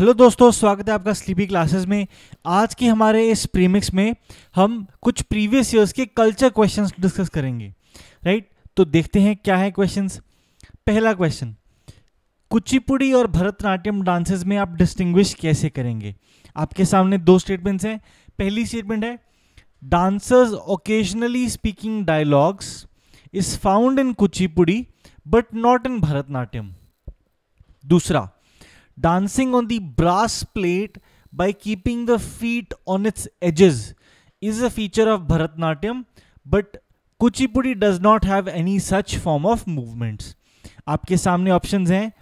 Hello दोस्तों स्वागत है आपका स्लीपी क्लासेस में आज के हमारे इस प्रीमिक्स में हम कुछ प्रीवियस ईयर्स के कल्चर क्वेश्चंस डिस्कस करेंगे राइट तो देखते हैं क्या है क्वेश्चंस पहला क्वेश्चन कुचिपुड़ी और भरतनाट्यम डांसेस में आप डिस्टिंग्विश कैसे करेंगे आपके सामने दो स्टेटमेंट्स हैं पहली स्टेटमेंट है dancers occasionally speaking dialogues is found in Kuchipudi but not in Bharatanatyam दूसरा dancing on the brass plate by keeping the feet on its edges is a feature of Bharatnatyam, but Kuchipudi does not have any such form of movements. आपके सामने options हैं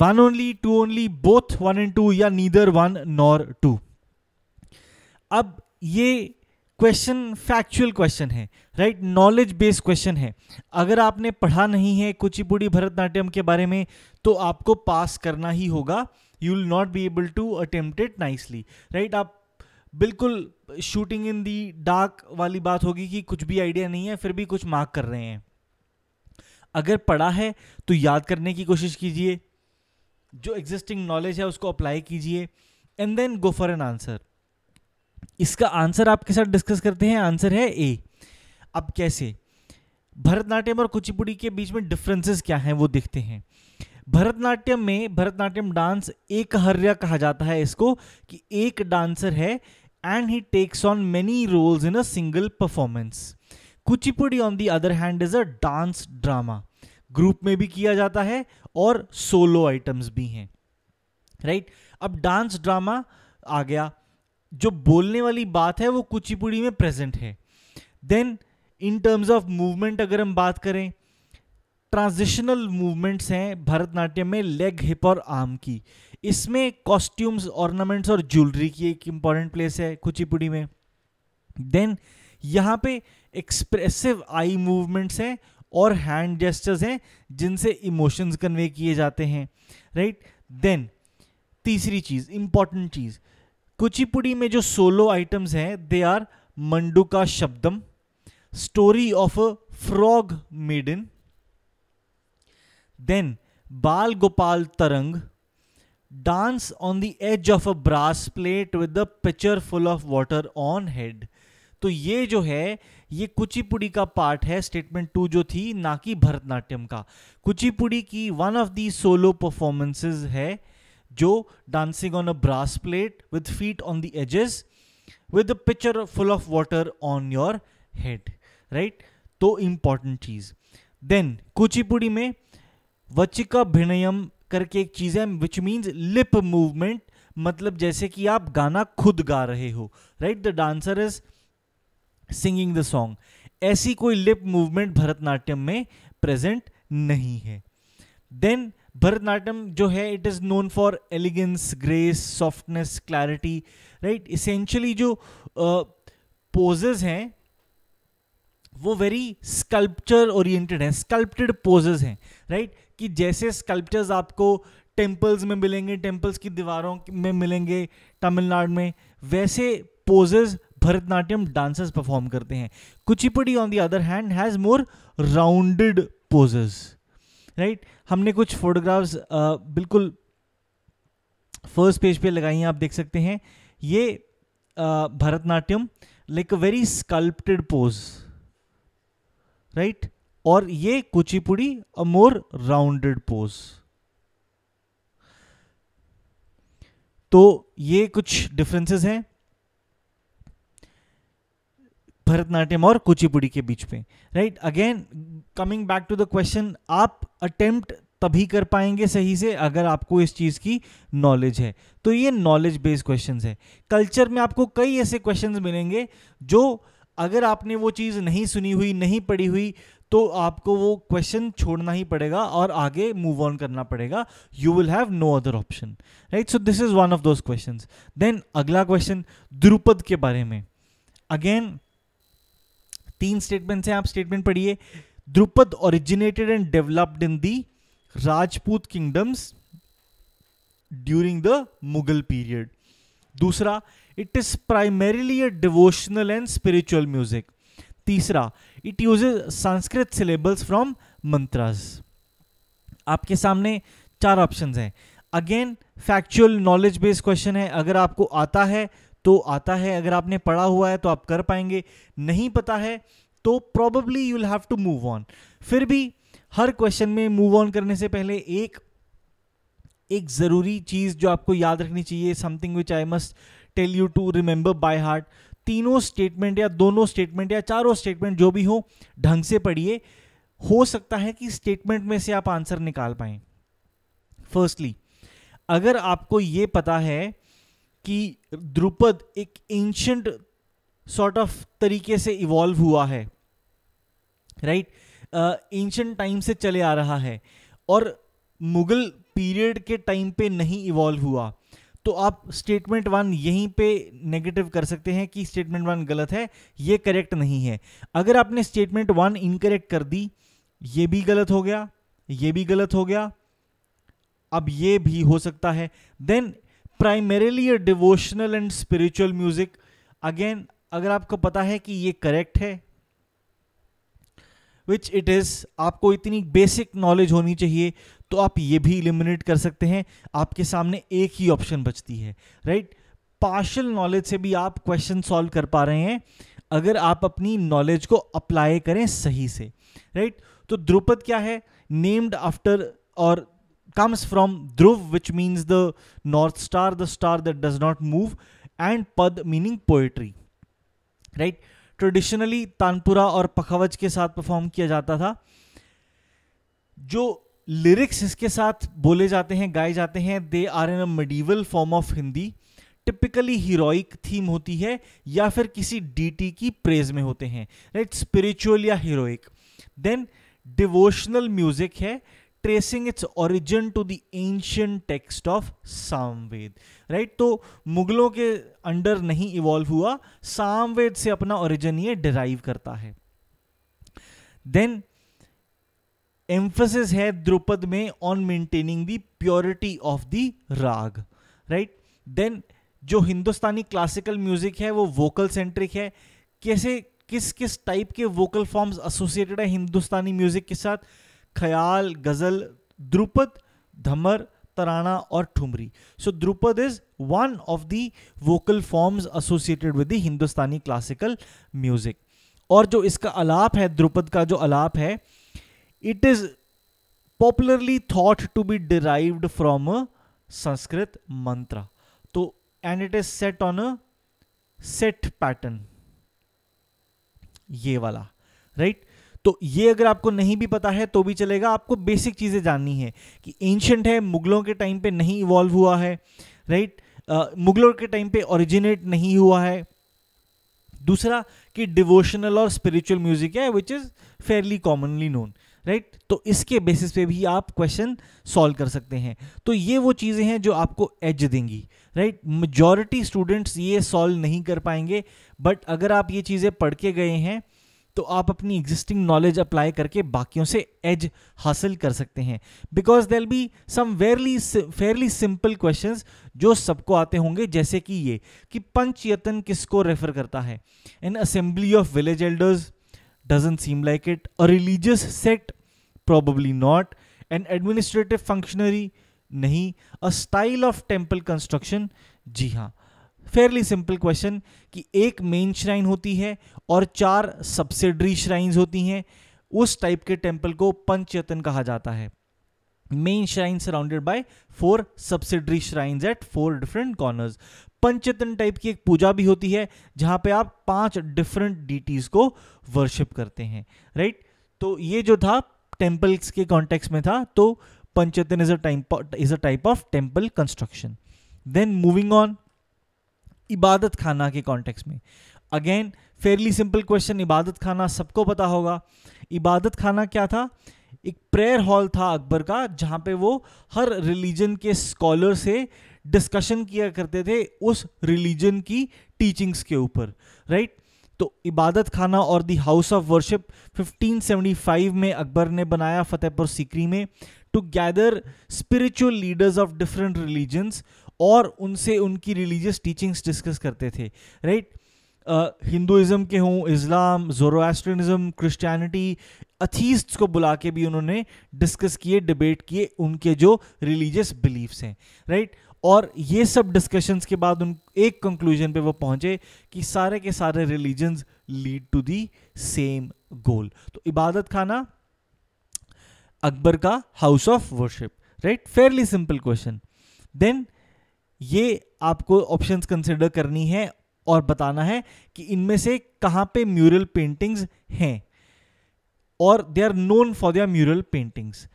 one only two only both one and two या neither one nor two अब ये question factual question है right knowledge based question है अगर आपने पढ़ा नहीं है कुचिपुड़ी भरतनाट्यम के बारे में तो आपको पास करना ही होगा you will not be able to attempt it nicely right आप बिल्कुल शूटिंग इन दी डार्क वाली बात होगी कि कुछ भी आइडिया नहीं है फिर भी कुछ मार्क कर रहे हैं अगर पढ़ा है तो याद करने की कोशिश कीजिए जो एग्जिस्टिंग नॉलेज है उसको अप्लाई कीजिए and then go for an answer इसका आंसर आपके साथ डिस्कस करते हैं आंसर है ए अब कैसे भरतनाट्यम और कुचिपुड़ी के बीच में डिफरेंसेस क्या हैं वो देखते हैं भरतनाट्यम में भरतनाट्यम डांस एक हर्या कहा जाता है इसको कि एक डांसर है and he takes on many roles in a single performance Kuchipudi on the other hand is a dance drama group में भी किया जाता है और सोलो आइटम्स भी हैं राइट right? अब डांस ड्रामा आ गया जो बोलने वाली बात है वो कुचिपुड़ी में प्रेजेंट है then in terms of movement अगर हम बात करें ट्रांजिशनल मूवमेंट्स हैं भरतनाट्यम में लेग हिप और आर्म की इसमें कॉस्ट्यूम्स ऑर्नामेंट्स और ज्वेलरी की एक इंपॉर्टेंट प्लेस है कुचिपुड़ी में देन यहाँ पे एक्सप्रेसिव आई मूवमेंट्स हैं और हैंड जेस्टर्स हैं जिनसे इमोशंस कन्वे किए जाते हैं राइट right? देन तीसरी चीज़ इंपॉर्टेंट चीज़ कुचिपुड़ी में जो सोलो आइटम्स हैं they are Manduka Shabdam story of a frog maiden then Bal Gopal Tarang dance on the edge of a brass plate with a pitcher full of water on head तो ये जो है ये कुचिपुड़ी का पार्ट है स्टेटमेंट टू जो थी ना कि भरतनाट्यम का कुचिपुड़ी की one of the solo performances है जो dancing on a brass plate with feet on the edges with a pitcher full of water on your head right तो इम्पॉर्टेंट चीज देन कुचिपुड़ी में वचिका भिनयम करके एक चीज है विच मीन्स लिप मूवमेंट मतलब जैसे कि आप गाना खुद गा रहे हो right the dancer is singing the song ऐसी कोई लिप मूवमेंट भरतनाट्यम में प्रेजेंट नहीं है देन भरतनाट्यम जो है it is known for elegance grace softness clarity right essentially जो पोजेज uh, हैं वो वेरी स्कल्पचर ओरिएंटेड हैं स्कल्प्टेड पोजेज हैं राइट कि जैसे स्कल्पचर्स आपको टेम्पल्स में मिलेंगे टेम्पल्स की दीवारों में मिलेंगे तमिलनाडु में वैसे पोजेज भरतनाट्यम डांसर्स परफॉर्म करते हैं Kuchipudi on the other hand has more rounded poses right हमने कुछ फोटोग्राफ्स बिल्कुल फर्स्ट पेज पे लगाई हैं आप देख सकते हैं ये Bharatanatyam like a very sculpted pose right और ये Kuchipudi a more rounded pose तो ये कुछ डिफरेंसेस हैं भरतनाट्यम और कुचिपुड़ी के बीच में right again coming back to the question आप अटेम्प्ट तभी कर पाएंगे सही से अगर आपको इस चीज़ की नॉलेज है तो ये नॉलेज बेस्ड क्वेश्चन है कल्चर में आपको कई ऐसे क्वेश्चन मिलेंगे जो अगर आपने वो चीज़ नहीं सुनी हुई नहीं पढ़ी हुई तो आपको वो क्वेश्चन छोड़ना ही पड़ेगा और आगे मूव ऑन करना पड़ेगा you will have no other option right so this is one of those question then अगला क्वेश्चन द्रुपद के बारे में अगेन तीन स्टेटमेंट हैं आप स्टेटमेंट पढ़िए Dhrupad originated and developed in the Rajput kingdoms during the Mughal period दूसरा it is primarily a devotional and spiritual music तीसरा it use Sanskrit syllables from mantras आपके सामने चार ऑप्शंस हैं again factual knowledge based question है अगर आपको आता है तो आता है अगर आपने पढ़ा हुआ है तो आप कर पाएंगे नहीं पता है तो probably you will have to move on फिर भी हर क्वेश्चन में मूव ऑन करने से पहले एक एक ज़रूरी चीज़ जो आपको याद रखनी चाहिए something which I must tell you to remember by heart तीनों स्टेटमेंट या दोनों स्टेटमेंट या चारों स्टेटमेंट जो भी हो ढंग से पढ़िए हो सकता है कि स्टेटमेंट में से आप आंसर निकाल पाए फर्स्टली अगर आपको ये पता है कि द्रुपद एक एंशंट सॉर्ट ऑफ तरीके से इवॉल्व हुआ है राइट एंशंट टाइम से चले आ रहा है और मुगल पीरियड के टाइम पे नहीं इवॉल्व हुआ तो आप स्टेटमेंट वन यहीं पे नेगेटिव कर सकते हैं कि स्टेटमेंट वन गलत है ये करेक्ट नहीं है अगर आपने स्टेटमेंट वन इनकरेक्ट कर दी ये भी गलत हो गया ये भी गलत हो गया अब ये भी हो सकता है then primarily a devotional and spiritual music again अगर आपको पता है कि ये करेक्ट है विच इट इज़ आपको इतनी बेसिक नॉलेज होनी चाहिए तो आप ये भी इलिमिनेट कर सकते हैं आपके सामने एक ही ऑप्शन बचती है राइट पार्शल नॉलेज से भी आप क्वेश्चन सॉल्व कर पा रहे हैं अगर आप अपनी नॉलेज को अप्लाई करें सही से राइट right? तो द्रुपद क्या है नेम्ड आफ्टर और comes from Dhruv, which means the North Star, the star that does not move, and Pad, meaning poetry. Right? Traditionally tanpura और पखावज के साथ परफॉर्म किया जाता था जो लिरिक्स इसके साथ बोले जाते हैं गाए जाते हैं they are in a medieval form of Hindi typically heroic theme होती है या फिर किसी डीटी की प्रेज में होते हैं राइट स्पिरिचुअल या हीरोइक देन डिवोशनल म्यूजिक है tracing its origin to the ancient text of Samaveda right तो मुगलों के अंडर नहीं इवॉल्व हुआ सामवेद से अपना ओरिजिन ये डिराइव करता है देन एम्फोसिस है द्रुपद में on maintaining the purity of the raga right then जो हिंदुस्तानी क्लासिकल म्यूजिक है वो वोकल सेंट्रिक है कैसे किस किस टाइप के वोकल फॉर्म्स एसोसिएटेड है हिंदुस्तानी म्यूजिक के साथ ख्याल गजल द्रुपद धमर तराना और thumri so Dhrupad is one of the vocal forms associated with the Hindustani classical music और जो इसका अलाप है द्रुपद का जो अलाप है it is popularly thought to be derived from Sanskrit mantra तो and it is set on a set pattern ये वाला राइट तो ये अगर आपको नहीं भी पता है तो भी चलेगा आपको बेसिक चीज़ें जाननी है कि एंशंट है मुगलों के टाइम पे नहीं इवॉल्व हुआ है राइट मुगलों के टाइम पे ओरिजिनेट नहीं हुआ है दूसरा कि डिवोशनल और स्पिरिचुअल म्यूजिक है which is fairly commonly known right तो इसके बेसिस पे भी आप क्वेश्चन सॉल्व कर सकते हैं तो ये वो चीज़ें हैं जो आपको एज देंगी राइट मेजॉरिटी स्टूडेंट्स ये सॉल्व नहीं कर पाएंगे बट अगर आप ये चीज़ें पढ़ के गए हैं तो आप अपनी एग्जिस्टिंग नॉलेज अप्लाई करके बाकियों से एज हासिल कर सकते हैं because there be some verily fairly simple question जो सबको आते होंगे जैसे कि ये कि पंचयतन किसको रेफर करता है an assembly of village elders doesn't seem like it a religious set probably not an administrative functionary नहीं a style of temple construction जी हाँ फेयरली सिंपल क्वेश्चन कि एक मेन श्राइन होती है और चार सब्सिडरी श्राइन्स होती हैं उस टाइप के टेम्पल को पंचयतन कहा जाता है main shrine surrounded by four subsidiary shrines at four different corners Panchayatana type की एक पूजा भी होती है जहां पे आप पांच डिफरेंट डीटीज को वर्शिप करते हैं राइट right? तो ये जो था टेम्पल्स के कॉन्टेक्स्ट में था तो Panchayatana is a type is a type of temple construction then moving on Ibadat Khana के कॉन्टेक्स में अगेन फेयरली सिंपल क्वेश्चन इबादत खाना सबको पता होगा इबादत खाना क्या था एक प्रेयर हॉल था अकबर का जहाँ पे वो हर रिलीजन के स्कॉलर से डिस्कशन किया करते थे उस रिलीजन की टीचिंग्स के ऊपर राइट तो इबादत खाना और दी हाउस ऑफ वर्शिप 1575 में अकबर ने बनाया फतेहपुर सीकरी में to gather spiritual leaders of different religions और उनसे उनकी रिलीजियस टीचिंग्स डिस्कस करते थे राइट हिंदुज़म के हों इस्लाम ज़ोरोस्ट्रनिज़म क्रिश्चियनिटी अथीस्ट को बुला के भी उन्होंने डिस्कस किए डिबेट किए उनके जो रिलीजियस बिलीफ्स हैं राइट और ये सब डिस्कशंस के बाद उन एक कंक्लूजन पे वो पहुंचे कि सारे के सारे religions lead to the same goal तो इबादत खाना अकबर का house of worship right fairly simple question then ये आपको ऑप्शंस कंसिडर करनी है और बताना है कि इनमें से कहाँ पे म्यूरल पेंटिंग्स हैं और they are known for their mural paintings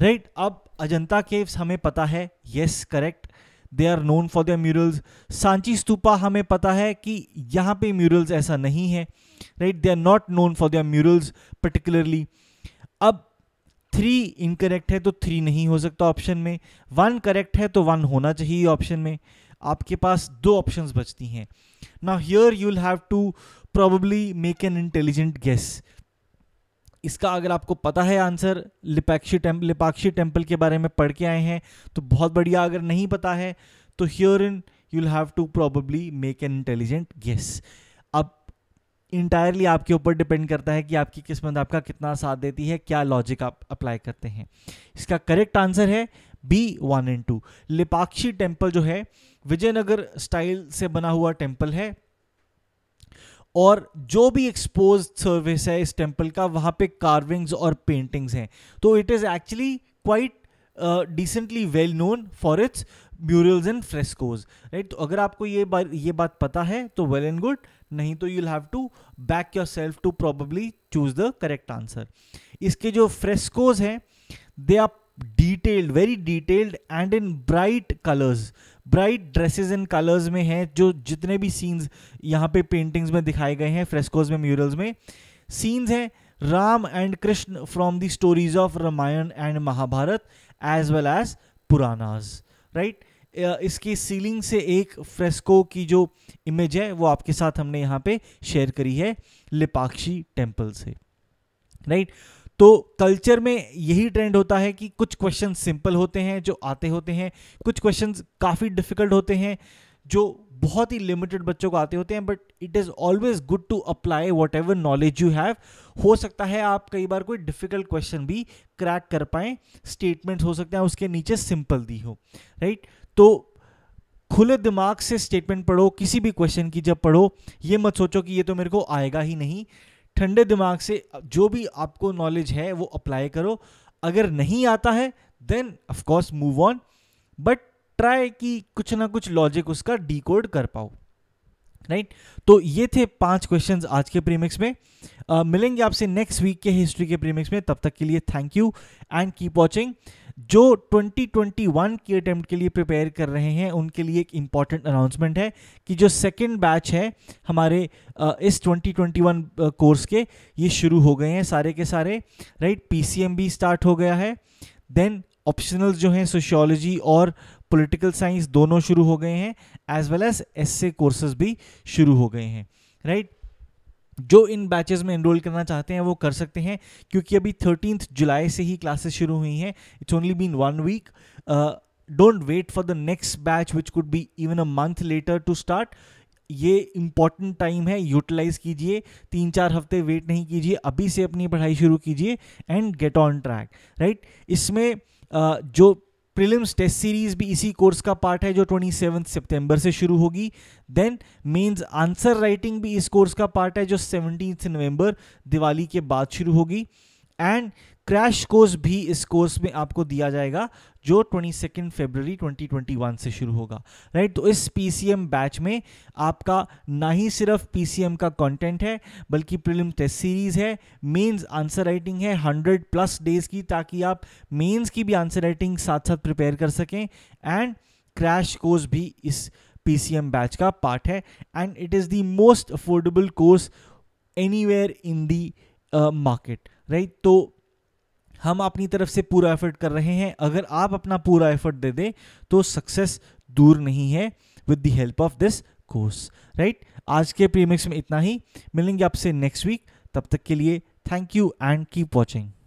right अब अजंता केव्स हमें पता है yes correct they are known for their murals Sanchi Stupa हमें पता है कि यहाँ पे म्यूरल्स ऐसा नहीं है right they are not known for their murals particularly अब थ्री इनकरेक्ट है तो थ्री नहीं हो सकता ऑप्शन में वन करेक्ट है तो वन होना चाहिए ऑप्शन में आपके पास दो ऑप्शंस बचती हैं now here you'll have to probably make an intelligent guess इसका अगर आपको पता है answer Lepakshi temple Lepakshi temple के बारे में पढ़ के आए हैं तो बहुत बढ़िया अगर नहीं पता है तो here in you'll have to probably make an intelligent guess अब इंटायरली आपके ऊपर डिपेंड करता है कि आपकी किस्मत आपका कितना साथ देती है क्या लॉजिक आप अप्लाई करते हैं इसका करेक्ट आंसर है B one and two Lepakshi temple जो है विजयनगर स्टाइल से बना हुआ टेम्पल है और जो भी एक्सपोज सर्विस है इस टेम्पल का वहाँ पे कार्विंग्स और पेंटिंग्स हैं तो it is actually quite decently well known for its murals and frescoes right तो अगर आपको ये बात ये बात पता है तो वेल एंड गुड नहीं तो you'll have to back yourself to probably choose the correct answer इसके जो फ्रेस्कोज हैं they are detailed very detailed and in bright colours bright dresses and colours में है जो जितने भी सीन्स यहाँ पे पेंटिंग्स में दिखाए गए हैं फ्रेस्कोज में म्यूरल्स में सीन्स हैं Ram and Krishna from the stories of Ramayana and Mahabharata as well as Puranas right इसकी सीलिंग से एक फ्रेस्को की जो इमेज है वो आपके साथ हमने यहाँ पे शेयर करी है लिपाक्षी टेम्पल से राइट right? तो कल्चर में यही ट्रेंड होता है कि कुछ क्वेश्चन सिंपल होते हैं जो आते होते हैं कुछ क्वेश्चन काफ़ी डिफिकल्ट होते हैं जो बहुत ही लिमिटेड बच्चों को आते होते हैं but it is always good to apply whatever knowledge you have हो सकता है आप कई बार कोई डिफिकल्ट क्वेश्चन भी क्रैक कर पाएँ स्टेटमेंट्स हो सकते हैं उसके नीचे सिंपल दी हो राइट तो खुले दिमाग से स्टेटमेंट पढ़ो किसी भी क्वेश्चन की जब पढ़ो ये मत सोचो कि ये तो मेरे को आएगा ही नहीं ठंडे दिमाग से जो भी आपको नॉलेज है वो अप्लाई करो अगर नहीं आता है then of course move on but try कि कुछ ना कुछ लॉजिक उसका डी कर पाओ राइट right? तो ये थे पांच क्वेश्चंस आज के प्रीमिक्स में uh, मिलेंगे आपसे नेक्स्ट वीक के हिस्ट्री के प्रीमिक्स में तब तक के लिए thank you and keep watching जो 2021 के अटैम्प्ट के लिए प्रिपेयर कर रहे हैं उनके लिए एक इम्पॉर्टेंट अनाउंसमेंट है कि जो सेकेंड बैच है हमारे इस 2021 कोर्स के ये शुरू हो गए हैं सारे के सारे राइट पी भी स्टार्ट हो गया है देन ऑप्शनल जो हैं सोशियोलॉजी और पॉलिटिकल साइंस दोनों शुरू हो गए हैं as well as S courses भी शुरू हो गए हैं राइट right? जो इन बैचेस में एनरोल करना चाहते हैं वो कर सकते हैं क्योंकि अभी थर्टीन जुलाई से ही क्लासेस शुरू हुई हैं it's only been one week don't wait for the next batch which could be even a month later to start ये इम्पॉर्टेंट टाइम है यूटिलाइज कीजिए तीन चार हफ्ते वेट नहीं कीजिए अभी से अपनी पढ़ाई शुरू कीजिए and get on track right इसमें uh, जो प्रीलिम्स टेस्ट सीरीज भी इसी कोर्स का पार्ट है जो ट्वेंटी सितंबर से शुरू होगी देन मेंस आंसर राइटिंग भी इस कोर्स का पार्ट है जो सेवनटीन नवंबर दिवाली के बाद शुरू होगी एंड क्रैश कोर्स भी इस कोर्स में आपको दिया जाएगा जो twenty second twenty twenty one से शुरू होगा राइट तो इस पी सी एम बैच में आपका ना ही सिर्फ पी सी एम का कॉन्टेंट है बल्कि प्रिलिम टेस्ट सीरीज है मेन्स आंसर राइटिंग है हंड्रेड प्लस डेज की ताकि आप मेन्स की भी आंसर राइटिंग साथ साथ प्रिपेयर कर सकें एंड क्रैश कोर्स भी इस पी सी एम बैच का पार्ट है and it is the most affordable course anywhere in the market right तो हम अपनी तरफ से पूरा एफर्ट कर रहे हैं अगर आप अपना पूरा एफर्ट दे दें तो सक्सेस दूर नहीं है with the help of this course right आज के प्रीमिक्स में इतना ही मिलेंगे आपसे नेक्स्ट वीक तब तक के लिए thank you and keep watching